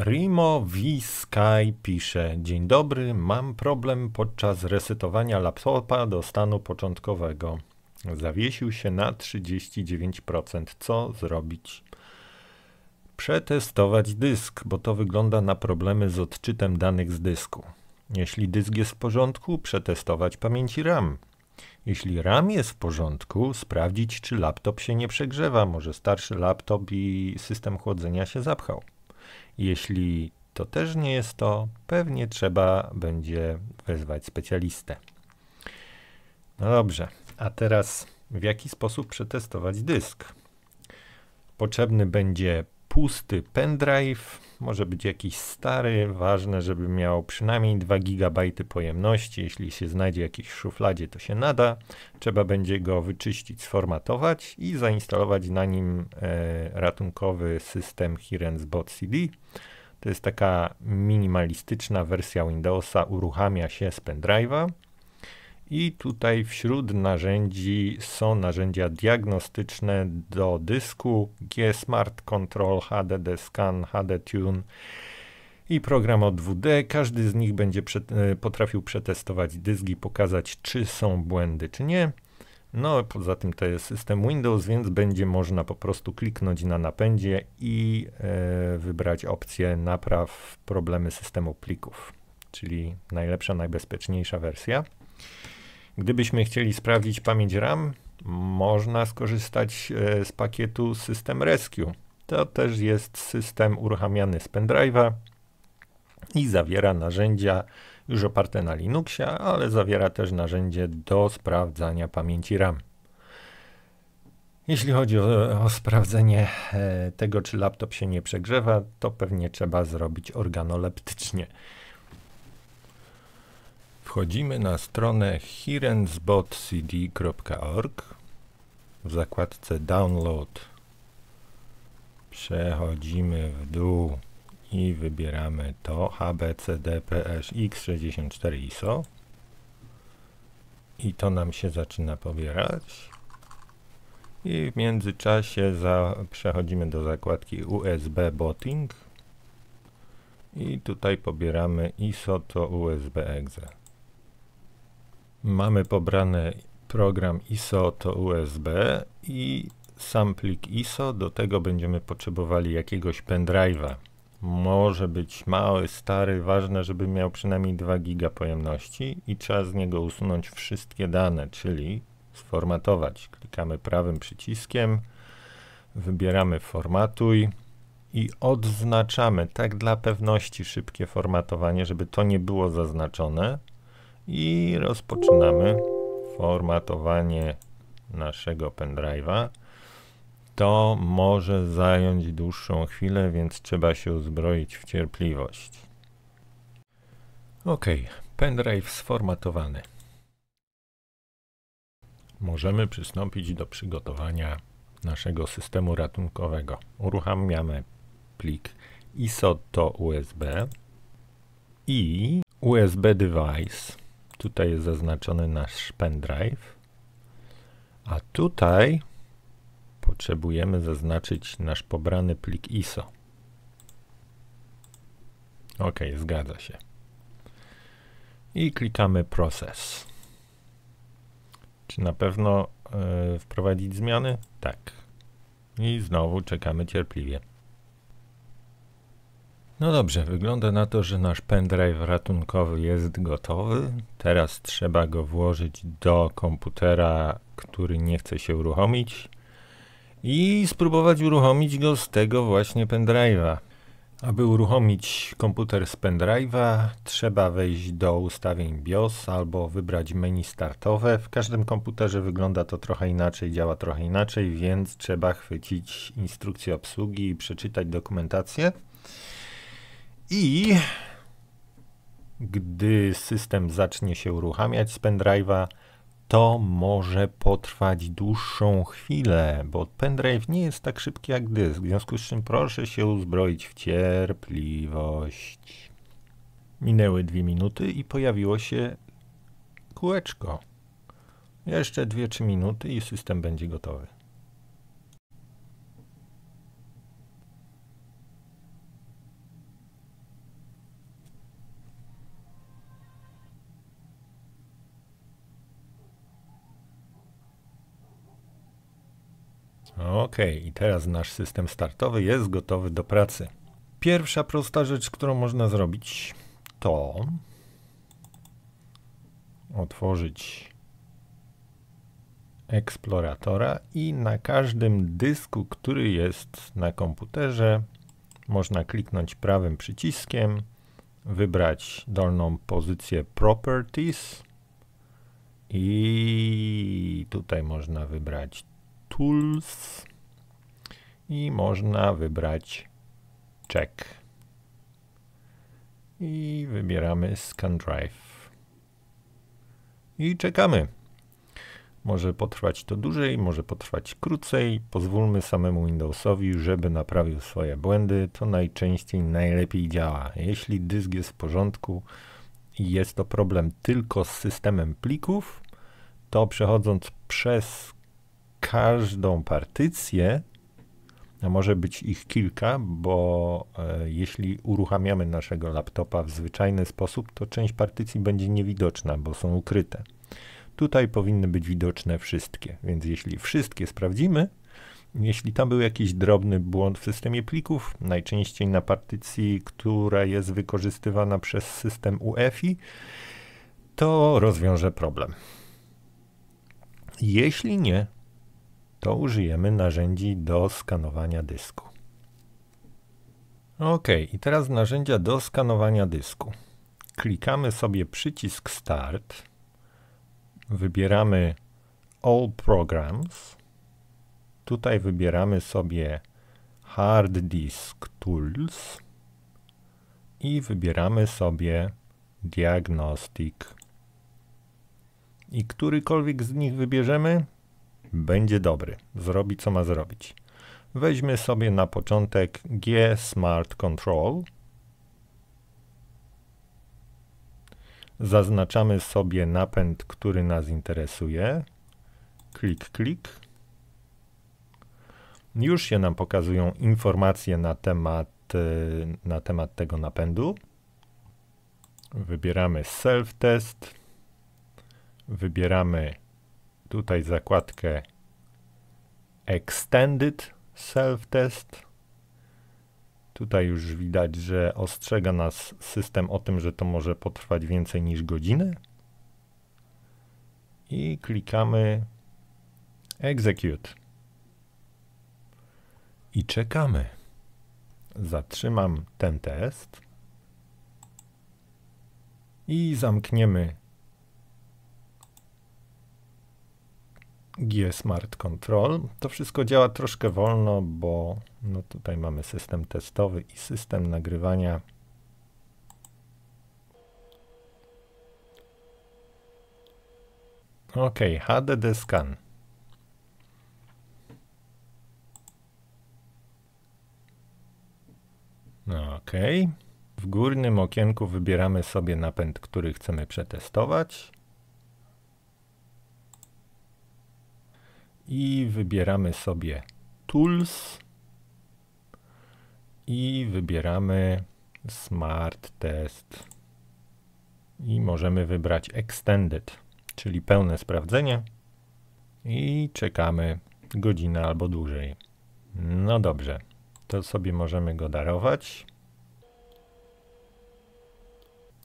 Rimo V Sky pisze: Dzień dobry, mam problem podczas resetowania laptopa do stanu początkowego. Zawiesił się na 39%. Co zrobić? Przetestować dysk, bo to wygląda na problemy z odczytem danych z dysku. Jeśli dysk jest w porządku, przetestować pamięci RAM. Jeśli RAM jest w porządku, sprawdzić, czy laptop się nie przegrzewa. Może starszy laptop i system chłodzenia się zapchał. Jeśli to też nie jest to, pewnie trzeba będzie wezwać specjalistę. No dobrze, a teraz w jaki sposób przetestować dysk? Potrzebny będzie pusty pendrive, może być jakiś stary, ważne, żeby miał przynajmniej 2 GB pojemności. Jeśli się znajdzie jakiś w szufladzie, to się nada. Trzeba będzie go wyczyścić, sformatować i zainstalować na nim e, ratunkowy system Hirens Bot CD. To jest taka minimalistyczna wersja Windowsa, uruchamia się z pendrive'a. I tutaj wśród narzędzi są narzędzia diagnostyczne do dysku G-Smart Control, HDD Scan, HD Tune i program o 2D. Każdy z nich będzie e, potrafił przetestować dysk i pokazać, czy są błędy, czy nie. No, poza tym to jest system Windows, więc będzie można po prostu kliknąć na napędzie i e, wybrać opcję napraw problemy systemu plików, czyli najlepsza, najbezpieczniejsza wersja. Gdybyśmy chcieli sprawdzić pamięć RAM, można skorzystać e, z pakietu System Rescue. To też jest system uruchamiany z pendrive'a i zawiera narzędzia już oparte na Linuxie, ale zawiera też narzędzie do sprawdzania pamięci RAM. Jeśli chodzi o, o sprawdzenie e, tego, czy laptop się nie przegrzewa, to pewnie trzeba zrobić organoleptycznie. Wchodzimy na stronę hirensbotcd.org w zakładce Download. Przechodzimy w dół i wybieramy to HBCDPSX64 ISO i to nam się zaczyna pobierać i w międzyczasie za, przechodzimy do zakładki USB Botting i tutaj pobieramy ISO to USB EXE. Mamy pobrany program ISO to USB i sam plik ISO. Do tego będziemy potrzebowali jakiegoś pendrive'a. Może być mały, stary, ważne, żeby miał przynajmniej 2 giga pojemności i trzeba z niego usunąć wszystkie dane, czyli sformatować. Klikamy prawym przyciskiem, wybieramy formatuj i odznaczamy, tak dla pewności, szybkie formatowanie, żeby to nie było zaznaczone i rozpoczynamy formatowanie naszego pendrive'a. To może zająć dłuższą chwilę, więc trzeba się uzbroić w cierpliwość. Ok, pendrive sformatowany. Możemy przystąpić do przygotowania naszego systemu ratunkowego. Uruchamiamy plik ISO to USB i USB device Tutaj jest zaznaczony nasz pendrive. A tutaj potrzebujemy zaznaczyć nasz pobrany plik ISO. OK, zgadza się. I klikamy Process. Czy na pewno e, wprowadzić zmiany? Tak. I znowu czekamy cierpliwie. No dobrze, wygląda na to, że nasz pendrive ratunkowy jest gotowy. Teraz trzeba go włożyć do komputera, który nie chce się uruchomić i spróbować uruchomić go z tego właśnie pendrive'a. Aby uruchomić komputer z pendrive'a, trzeba wejść do ustawień BIOS albo wybrać menu startowe. W każdym komputerze wygląda to trochę inaczej, działa trochę inaczej, więc trzeba chwycić instrukcję obsługi i przeczytać dokumentację. I gdy system zacznie się uruchamiać z pendrive'a, to może potrwać dłuższą chwilę, bo pendrive nie jest tak szybki jak dysk, w związku z czym proszę się uzbroić w cierpliwość. Minęły dwie minuty i pojawiło się kółeczko. Jeszcze 2-3 minuty i system będzie gotowy. Ok, i teraz nasz system startowy jest gotowy do pracy. Pierwsza prosta rzecz, którą można zrobić, to otworzyć eksploratora i na każdym dysku, który jest na komputerze, można kliknąć prawym przyciskiem, wybrać dolną pozycję Properties i tutaj można wybrać Tools i można wybrać check. I wybieramy Scan Drive. I czekamy. Może potrwać to dłużej, może potrwać krócej. Pozwólmy samemu Windowsowi, żeby naprawił swoje błędy. To najczęściej najlepiej działa. Jeśli dysk jest w porządku i jest to problem tylko z systemem plików, to przechodząc przez każdą partycję, a może być ich kilka, bo e, jeśli uruchamiamy naszego laptopa w zwyczajny sposób, to część partycji będzie niewidoczna, bo są ukryte. Tutaj powinny być widoczne wszystkie, więc jeśli wszystkie sprawdzimy, jeśli tam był jakiś drobny błąd w systemie plików, najczęściej na partycji, która jest wykorzystywana przez system UEFI, to rozwiąże problem. Jeśli nie, to użyjemy narzędzi do skanowania dysku. Ok, i teraz narzędzia do skanowania dysku. Klikamy sobie przycisk Start, wybieramy All Programs, tutaj wybieramy sobie Hard Disk Tools i wybieramy sobie Diagnostic. I którykolwiek z nich wybierzemy, będzie dobry, zrobi co ma zrobić. Weźmy sobie na początek G Smart Control. Zaznaczamy sobie napęd, który nas interesuje. Klik, klik. Już się nam pokazują informacje na temat, y, na temat tego napędu. Wybieramy self-test. Wybieramy tutaj zakładkę Extended Self Test. Tutaj już widać, że ostrzega nas system o tym, że to może potrwać więcej niż godzinę. I klikamy Execute. I czekamy. Zatrzymam ten test. I zamkniemy G Smart Control. To wszystko działa troszkę wolno, bo no tutaj mamy system testowy i system nagrywania. OK, HDD scan. OK. W górnym okienku wybieramy sobie napęd, który chcemy przetestować. i wybieramy sobie Tools i wybieramy Smart Test i możemy wybrać Extended, czyli pełne sprawdzenie i czekamy godzinę albo dłużej. No dobrze, to sobie możemy go darować.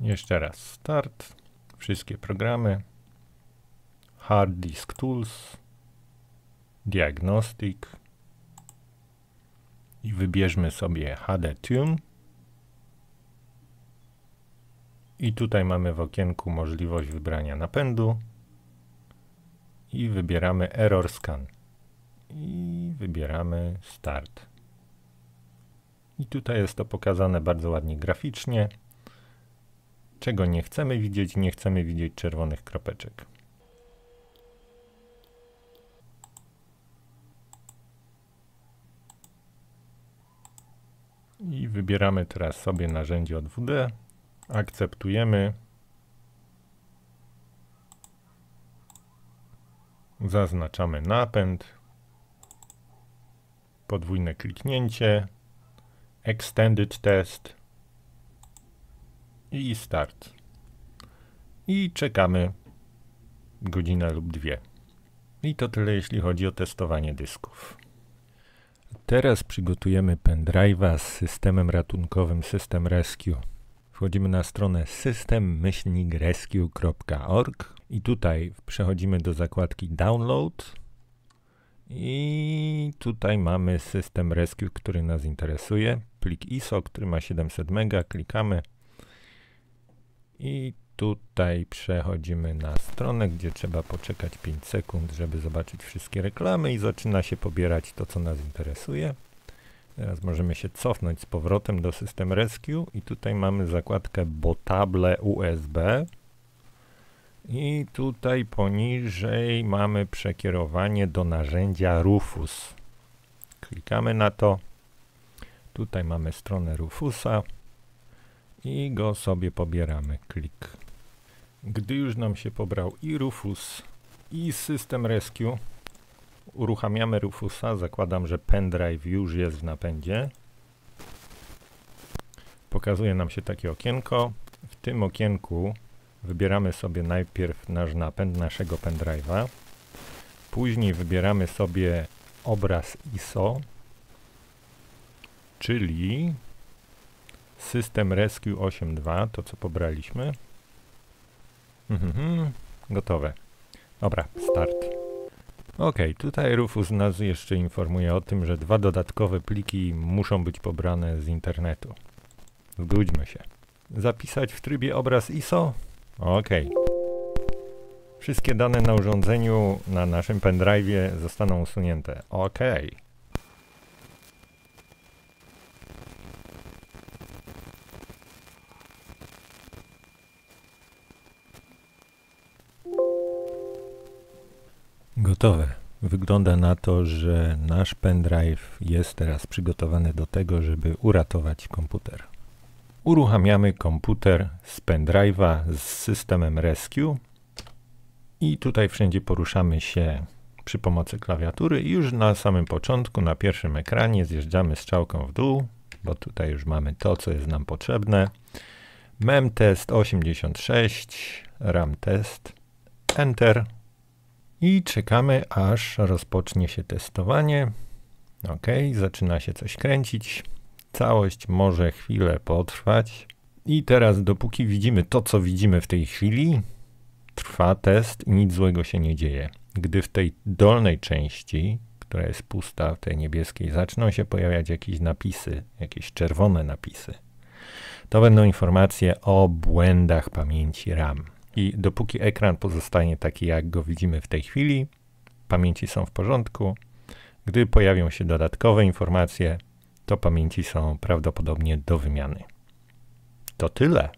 Jeszcze raz start, wszystkie programy, hard disk tools, Diagnostic i wybierzmy sobie HD Tune. I tutaj mamy w okienku możliwość wybrania napędu i wybieramy Error Scan i wybieramy Start. I tutaj jest to pokazane bardzo ładnie graficznie. Czego nie chcemy widzieć, nie chcemy widzieć czerwonych kropeczek. i wybieramy teraz sobie narzędzie od WD, akceptujemy, zaznaczamy napęd, podwójne kliknięcie, extended test i start. I czekamy godzinę lub dwie. I to tyle jeśli chodzi o testowanie dysków. Teraz przygotujemy pendrive'a z systemem ratunkowym System Rescue. Wchodzimy na stronę system-rescue.org i tutaj przechodzimy do zakładki Download i tutaj mamy System Rescue, który nas interesuje. Plik ISO, który ma 700 MB, klikamy i tutaj przechodzimy na stronę, gdzie trzeba poczekać 5 sekund, żeby zobaczyć wszystkie reklamy i zaczyna się pobierać to, co nas interesuje. Teraz możemy się cofnąć z powrotem do System Rescue i tutaj mamy zakładkę Botable USB. I tutaj poniżej mamy przekierowanie do narzędzia Rufus. Klikamy na to. Tutaj mamy stronę Rufusa i go sobie pobieramy. Klik gdy już nam się pobrał i Rufus, i system Rescue, uruchamiamy Rufusa, zakładam, że pendrive już jest w napędzie. Pokazuje nam się takie okienko. W tym okienku wybieramy sobie najpierw nasz napęd, naszego pendrive'a. Później wybieramy sobie obraz ISO, czyli system Rescue 8.2, to co pobraliśmy. Mhm, gotowe. Dobra, start. Ok, tutaj Rufus nas jeszcze informuje o tym, że dwa dodatkowe pliki muszą być pobrane z internetu. Zgódźmy się. Zapisać w trybie obraz ISO? Ok. Wszystkie dane na urządzeniu na naszym pendrive zostaną usunięte. Okej. Okay. Gotowe. Wygląda na to, że nasz pendrive jest teraz przygotowany do tego, żeby uratować komputer. Uruchamiamy komputer z pendrive'a z systemem Rescue i tutaj wszędzie poruszamy się przy pomocy klawiatury i już na samym początku, na pierwszym ekranie zjeżdżamy strzałką w dół, bo tutaj już mamy to, co jest nam potrzebne. MEM test 86, RAM test, Enter i czekamy aż rozpocznie się testowanie. Ok, zaczyna się coś kręcić. Całość może chwilę potrwać. I teraz, dopóki widzimy to, co widzimy w tej chwili, trwa test i nic złego się nie dzieje. Gdy w tej dolnej części, która jest pusta, w tej niebieskiej, zaczną się pojawiać jakieś napisy, jakieś czerwone napisy, to będą informacje o błędach pamięci RAM. I dopóki ekran pozostanie taki, jak go widzimy w tej chwili, pamięci są w porządku. Gdy pojawią się dodatkowe informacje, to pamięci są prawdopodobnie do wymiany. To tyle.